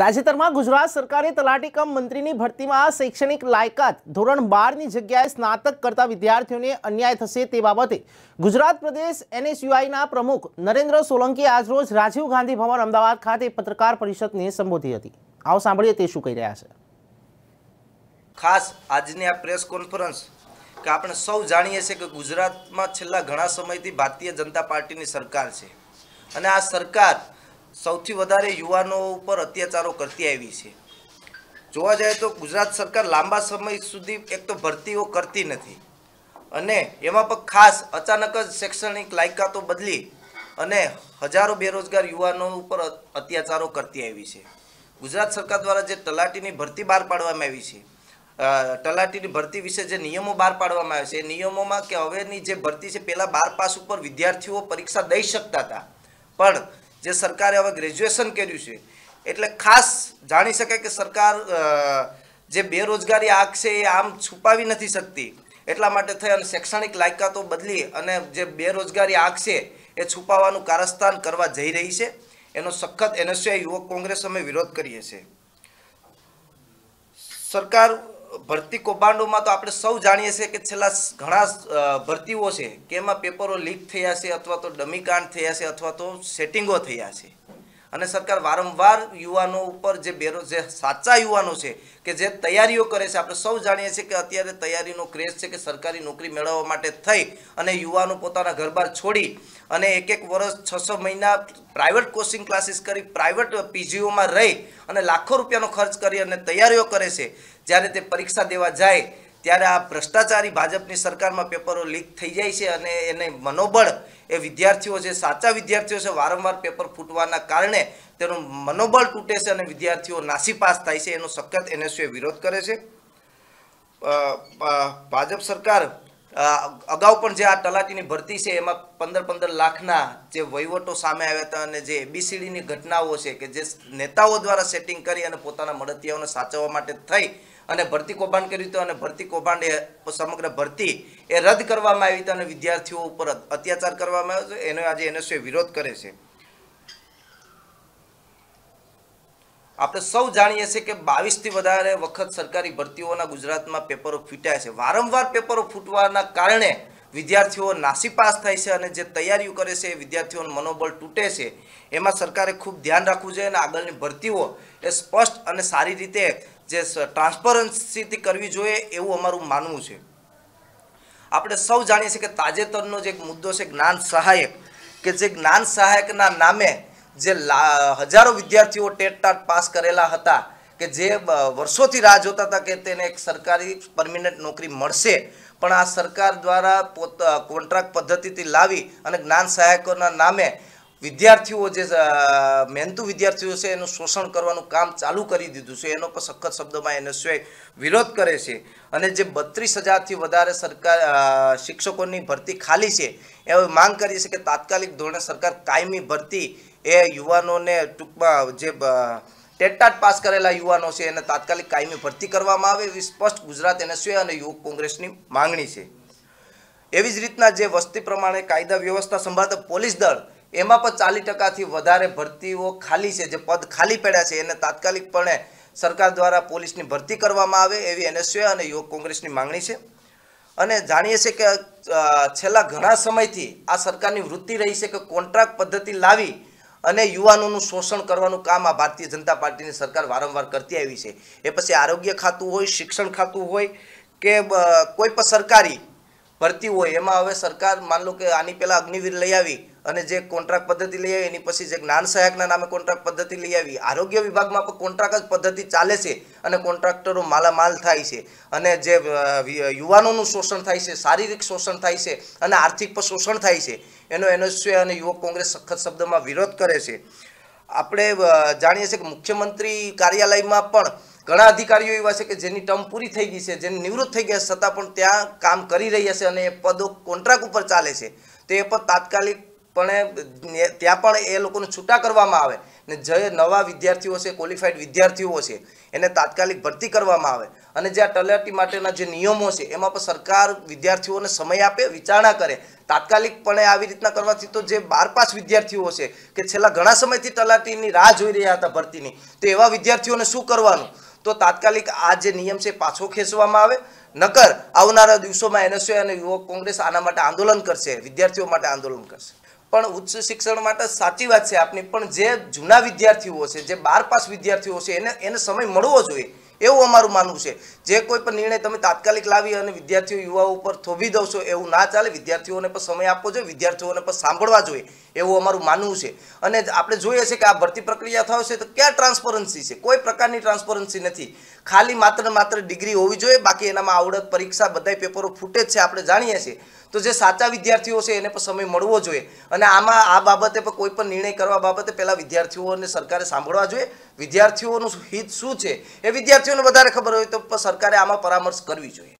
તાજેતરમાં ગુજરાત સરકારે તલાટી કમ મંત્રીની ભરતીમાં શૈક્ષણિક લાયકાત ધોરણ બારની જગ્યાએ સ્નાતક કરતા વિદ્યાર્થીઓને અન્યાય થશે તે બાબતે ગુજરાત પ્રદેશ એનએસયુઆઈના પ્રમુખ નરેન્દ્ર સોલંકી આજરોજ રાજીવ ગાંધી ભવન અમદાવાદ ખાતે પત્રકાર પરિષદને સંબોધી હતી આવો સાંભળીએ તે શું કહી રહ્યા છે ખાસ આજની આ પ્રેસ કોન્ફરન્સ કે આપણે સૌ જાણીએ છીએ કે ગુજરાતમાં છેલ્લા ઘણા સમયથી ભારતીય જનતા પાર્ટીની સરકાર છે અને આ સરકાર સૌથી વધારે યુવાનો ઉપર અત્યાચારો કરતી આવી છે જોવા જાય તો ગુજરાત સરકાર લાંબા સમય સુધી એક તો ભરતીઓ કરતી નથી અને એમાં પણ ખાસ અચાનક જ શૈક્ષણિક લાયકાતો બદલી અને હજારો બેરોજગાર યુવાનો ઉપર અત્યાચારો કરતી આવી છે ગુજરાત સરકાર દ્વારા જે તલાટીની ભરતી બહાર પાડવામાં આવી છે તલાટીની ભરતી વિશે જે નિયમો બહાર પાડવામાં આવ્યા છે એ નિયમોમાં કે હવેની જે ભરતી છે પહેલાં બાર પાસ ઉપર વિદ્યાર્થીઓ પરીક્ષા દઈ શકતા હતા પણ જે સરકારે હવે ગ્રેજ્યુએશન કર્યું છે એટલે ખાસ જાણી શકાય કે સરકાર જે બેરોજગારી આગ છે એ આમ છુપાવી નથી શકતી એટલા માટે થઈ અને શૈક્ષણિક લાયકાતો બદલી અને જે બેરોજગારી આગ છે એ છુપાવવાનું કારસ્તાન કરવા જઈ રહી છે એનો સખત એનએસયુઆઈ યુવક કોંગ્રેસ અમે વિરોધ કરીએ છીએ સરકાર ભરતી કૌભાંડોમાં તો આપણે સૌ જાણીએ છીએ કે છેલ્લા ઘણા ભરતીઓ છે કે એમાં પેપરો લીક થયા છે અથવા તો ડમીકાંડ થયા છે અથવા તો સેટિંગો થયા છે અને સરકાર વારંવાર યુવાનો ઉપર જે બેરો જે સાચા યુવાનો છે કે જે તૈયારીઓ કરે છે આપણે સૌ જાણીએ છીએ કે અત્યારે તૈયારીનો ક્રેઝ છે કે સરકારી નોકરી મેળવવા માટે થઈ અને યુવાનો પોતાના ઘરબાર છોડી અને એક એક વર્ષ છસો મહિના પ્રાઇવેટ કોચિંગ ક્લાસીસ કરી પ્રાઇવેટ પીજીઓમાં રહી અને લાખો રૂપિયાનો ખર્ચ કરી અને તૈયારીઓ કરે છે જ્યારે તે પરીક્ષા દેવા જાય ત્યારે આ ભ્રષ્ટાચારી ભાજપની સરકારમાં પેપરો લીક થઈ જાય છે અને એને મનોબળ એ વિદ્યાર્થીઓ છે સાચા વિદ્યાર્થીઓ છે વારંવાર પેપર ફૂટવાના કારણે તેનું મનોબળ તૂટે છે અને વિદ્યાર્થીઓ નાસી પાસ થાય છે એનો સખત એનએસયુએ વિરોધ કરે છે ભાજપ સરકાર અગાઉ પણ જે આ તલાટીની ભરતી છે એમાં પંદર પંદર લાખના જે વહીવટો સામે આવ્યા હતા અને જે એબીસીડીની ઘટનાઓ છે કે જે નેતાઓ દ્વારા સેટિંગ કરી અને પોતાના મળતિયાઓને સાચવવા માટે થઈ અને ભરતી કૌભાંડ કર્યું હતું અને ભરતી કૌભાંડ એ સમગ્ર ભરતી એ રદ કરવામાં આવી હતી અને વિદ્યાર્થીઓ ઉપર અત્યાચાર કરવામાં આવ્યો છે એનો આજે એનએસએ વિરોધ કરે છે આપણે સૌ જાણીએ છીએ કે બાવીસથી વધારે વખત સરકારી ભરતીઓના ગુજરાતમાં પેપરો ફૂટ્યા છે વારંવાર પેપરો ફૂટવાના કારણે વિદ્યાર્થીઓ નાસીપાસ થાય છે અને જે તૈયારીઓ કરે છે એ વિદ્યાર્થીઓનું મનોબળ તૂટે છે એમાં સરકારે ખૂબ ધ્યાન રાખવું જોઈએ અને આગળની ભરતીઓ એ સ્પષ્ટ અને સારી રીતે જે ટ્રાન્સપરન્સીથી કરવી જોઈએ એવું અમારું માનવું છે આપણે સૌ જાણીએ છીએ કે તાજેતરનો જે એક મુદ્દો છે જ્ઞાન સહાયક કે જે જ્ઞાન સહાયકના નામે જે હજારો વિદ્યાર્થીઓ ટેટ ટાટ પાસ કરેલા હતા કે જે વર્ષોથી રાહ જોતા હતા કે તેને એક સરકારી પરમિનન્ટ નોકરી મળશે પણ આ સરકાર દ્વારા પોત કોન્ટ્રાક્ટ પદ્ધતિથી લાવી અને જ્ઞાન સહાયકોના નામે વિદ્યાર્થીઓ જે મહેનતુ વિદ્યાર્થીઓ છે એનું શોષણ કરવાનું કામ ચાલુ કરી દીધું છે એનો પણ સખત શબ્દોમાં એને સિવાય વિરોધ કરે છે અને જે બત્રીસ હજારથી વધારે સરકાર શિક્ષકોની ભરતી ખાલી છે એ માંગ કરી છે કે તાત્કાલિક ધોરણે સરકાર કાયમી ભરતી એ યુવાનોને ટૂંકમાં જે ટેટટાટ પાસ કરેલા યુવાનો છે એને તાત્કાલિક કાયમી ભરતી કરવામાં આવે એવી સ્પષ્ટ ગુજરાત એને એનએસયુએ અને યુવક કોંગ્રેસની માંગણી છે એવી જ રીતના જે વસ્તી પ્રમાણે કાયદા વ્યવસ્થા સંભાળતા પોલીસ દળ એમાં પણ ચાલીસ ટકાથી વધારે ભરતીઓ ખાલી છે જે પદ ખાલી પડ્યા છે એને તાત્કાલિકપણે સરકાર દ્વારા પોલીસની ભરતી કરવામાં આવે એવી એનએસયુ અને યુવક કોંગ્રેસની માંગણી છે અને જાણીએ છીએ કે છેલ્લા ઘણા સમયથી આ સરકારની વૃત્તિ રહી છે કે કોન્ટ્રાક્ટ પદ્ધતિ લાવી અને યુવાનોનું શોષણ કરવાનું કામ આ ભારતીય જનતા પાર્ટીની સરકાર વારંવાર કરતી આવી છે એ પછી આરોગ્ય ખાતું હોય શિક્ષણ ખાતું હોય કે કોઈ પણ સરકારી ભરતી હોય એમાં હવે સરકાર માન લો કે આની પહેલાં અગ્નિવીર લઈ આવી અને જે કોન્ટ્રાક્ટ પદ્ધતિ લઈ આવી એની પછી જે જ્ઞાન સહાયકના નામે કોન્ટ્રાક્ટ પદ્ધતિ લઈ આવી આરોગ્ય વિભાગમાં પણ કોન્ટ્રાક્ટ પદ્ધતિ ચાલે છે અને કોન્ટ્રાક્ટરો માલામાલ થાય છે અને જે યુવાનોનું શોષણ થાય છે શારીરિક શોષણ થાય છે અને આર્થિક પણ શોષણ થાય છે એનો એનએસયુ અને યુવક કોંગ્રેસ સખત શબ્દમાં વિરોધ કરે છે આપણે જાણીએ છીએ કે મુખ્યમંત્રી કાર્યાલયમાં પણ ઘણા અધિકારીઓ એવા છે કે જેની ટર્મ પૂરી થઈ ગઈ છે જેની નિવૃત્ત થઈ ગયા છતાં પણ ત્યાં કામ કરી રહ્યા છે અને એ પદો કોન્ટ્રાક્ટ ઉપર ચાલે છે તે પદ તાત્કાલિક પણ ત્યાં પણ એ લોકોને છૂટા કરવામાં આવે ને જે નવા વિદ્યાર્થીઓ છે ક્વોલિફાઈડ વિદ્યાર્થીઓ છે એને તાત્કાલિક ભરતી કરવામાં આવે અને જે આ તલાટી માટેના જે નિયમો છે એમાં પણ સરકાર વિદ્યાર્થીઓને સમય આપે વિચારણા કરે તાત્કાલિકપણે આવી રીતના કરવાથી તો જે બાર પાસ વિદ્યાર્થીઓ છે કે છેલ્લા ઘણા સમયથી તલાટીની રાહ જોઈ રહ્યા હતા ભરતીની તો એવા વિદ્યાર્થીઓને શું કરવાનું તો તાત્કાલિક આ જે નિયમ છે પાછો ખેંચવામાં આવે નકર આવનારા દિવસોમાં એનએસયુ અને યુવક કોંગ્રેસ આના માટે આંદોલન કરશે વિદ્યાર્થીઓ માટે આંદોલન કરશે પણ ઉચ્ચ શિક્ષણ માટે સાચી વાત છે આપની પણ જે જૂના વિદ્યાર્થીઓ છે જે બાર પાસ વિદ્યાર્થીઓ છે એને એને સમય મળવો જોઈએ એવું અમારું માનવું છે જે કોઈ પણ નિર્ણય તમે તાત્કાલિક લાવી અને વિદ્યાર્થીઓ યુવાઓ ઉપર થોભી દો છો એવું ના ચાલે વિદ્યાર્થીઓને પણ સમય આપવો જોઈએ વિદ્યાર્થીઓને પણ સાંભળવા જોઈએ એવું અમારું માનવું છે અને આપણે જોઈએ છે કે આ ભરતી પ્રક્રિયા થાય છે તો ક્યાં ટ્રાન્સપરન્સી છે કોઈ પ્રકારની ટ્રાન્સપરન્સી નથી ખાલી માત્ર માત્ર ડિગ્રી હોવી જોઈએ બાકી એનામાં આવડત પરીક્ષા બધા પેપરો ફૂટે જ છે આપણે જાણીએ છીએ તો જે સાચા વિદ્યાર્થીઓ છે એને પણ સમય મળવો જોઈએ અને આમાં આ બાબતે પણ કોઈ પણ નિર્ણય કરવા બાબતે પહેલાં વિદ્યાર્થીઓને સરકારે સાંભળવા જોઈએ વિદ્યાર્થીઓનું હિત શું છે એ વિદ્યાર્થીઓને વધારે ખબર હોય તો સરકારે આમાં પરામર્શ કરવી જોઈએ